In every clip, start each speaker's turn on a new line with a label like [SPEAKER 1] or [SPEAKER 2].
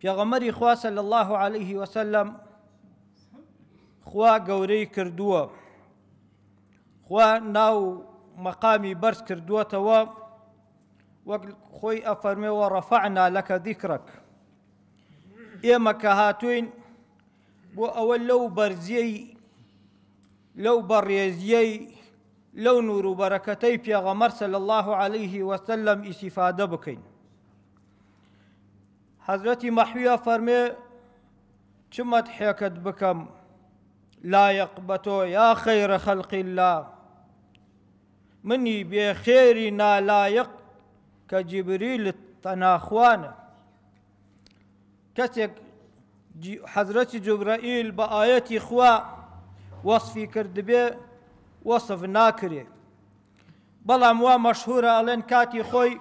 [SPEAKER 1] پێغەمەری خوا سەل الله عليه وسلم خوا گەورەی کردووە خوا ناو مەقامی بەرز کردووەتەوە وەک خۆی ئەفەرمێەوە ڕەفعنا لەکە دیکرک ئێمە کە هاتوین بۆ ئەوە لەو بەرزیەی لەو بەڕێزیەی لەو نوروبەرەکەتەی پێغەمەر سەل الله عليه وسلم ئیسیفادە بکەین حضرت محوية فرمي چمت حيكت بكم لايق بە يا خير خلق الله مني بخيري لا نالایەق كجبريل جیبریل تەناخواانە کەسێک جبرائيل جوبرائیل بە ئاەتی خوا وصف ناكري وەصف ناکرێ بەڵام وا خوي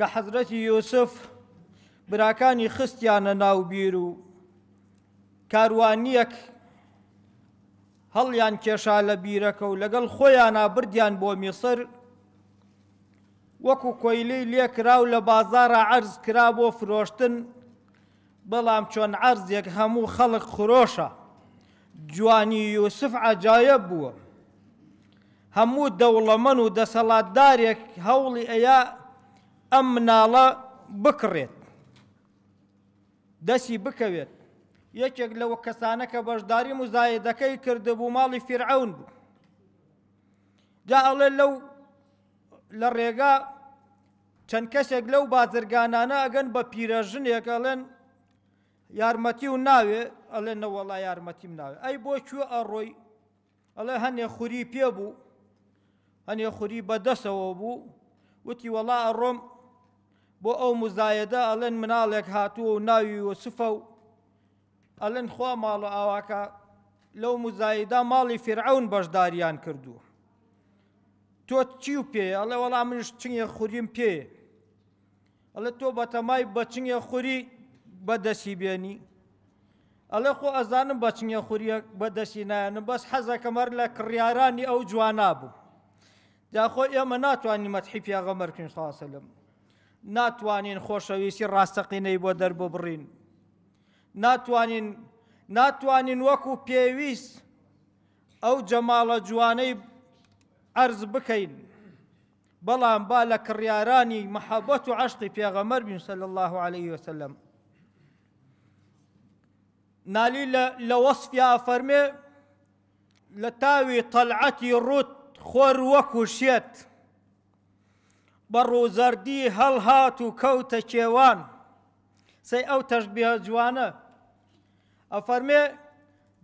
[SPEAKER 1] ئەڵێن يوسف براکانی خستیانە ناوبیر و کاروانیەک هەڵیان کێشا لە بیرەکە و لەگەڵ خۆیانە بردیان بۆ میسر وەکو کۆیلەی لێکرا و لە بازارە عرز کرا بۆ فرۆشتن بەڵام چۆن عرزێک هەموو خەڵک خۆشە جوانی یوسف عجاایە بووە هەموو دەوڵەمەن و دەسەڵاتدارێک هەوڵی ئەیا ئەم مناڵە بکڕێت دەسی بکەوێت یەکێک لەوە کەسانە کە بەشداری مزایدەکەی کردبوو ماڵی فرعون بوو جا ئەڵێ لەو لە ڕێگا چەند کەسێک لەو بازرگانانە ئەگەن بە پیرەژنێک ئەڵێن یارمەتی و ناوێ ئەڵێ نەوەڵا یارمەتیم ناوێ ئەی بۆ کوێ ئەڕۆی ئەڵێ هەنێ خوری پێ بوو هەنێ خوری بەدەسەوە بوو وتی وەڵا ئەڕۆم بۆ ئەو مزایەدە ئەلەن مناڵێک هاتووە و ناوی وەسفە و ئەلەن خوا ماڵ و ئاواکە لەو مزایدا ماڵی فرعون بەشداریان کردووە. تۆ چی و پێ ئەڵێ وەڵام منش چنگە خوریم پێ ئەلە تۆ بەتەمای بەچنگە خوری بەدەسی بێنی ئەلە خۆ ئەزانم بەچنگە خوریە بەدەسی نایەنم بەس حەزەکەمەەر لە کڕیارانی ئەو جوانا بوو. جاخۆ ئێمە ناتوانانی مەتحی پیاغەمەرکن خاصە لەم. ناتوانین خۆشەویستی ڕاستەقینەی بۆ دەربۆ بڕین. ناتوانین ناتوانین وەکو پێویست ئەو جەماڵە جوانەی ئەرز بکەین. بەڵام با لە کڕیارانی مەحەبەت و عشتی پێغەمەەر بین سەل الله عليه وسلم. نالی لە وەصفیا فەرمێ لە تاوی تەلعەتی ڕوت خۆر وەکو شێت. بە ڕووزەردی هەڵهات و کەوتە کێوان سەی ئەو تەشببیە جوانە ئەفەرمێ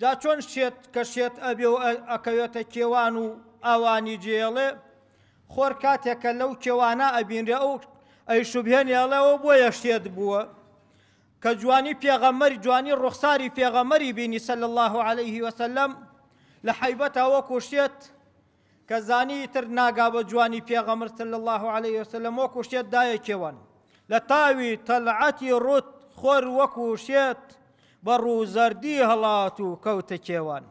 [SPEAKER 1] جا چۆن شێت کە شێت ئەبێ و ئەکەوێتە کێوان و ئاوانی جێڵێ خۆر کاتێکە لەو کێوانە ئەبینرێ ئەو ئەی شوبهێنیاڵەوە بۆ یەشتێت بووە کە جوانی پێغەمەری جوانی ڕوخساری پێغەمەری بینی سەل الله عليه وسلم لە حیبەتەوە کوشتێت کە زانی تر ناگا بە جوانی پێغەمرتە لە الله عليه وسلم وەکو شتێت دایەکێوان لە تاوی تەلعەتی ڕوت خۆر وەکو شێت بە ڕوو زەردی هەڵات و کەوتە کێوان.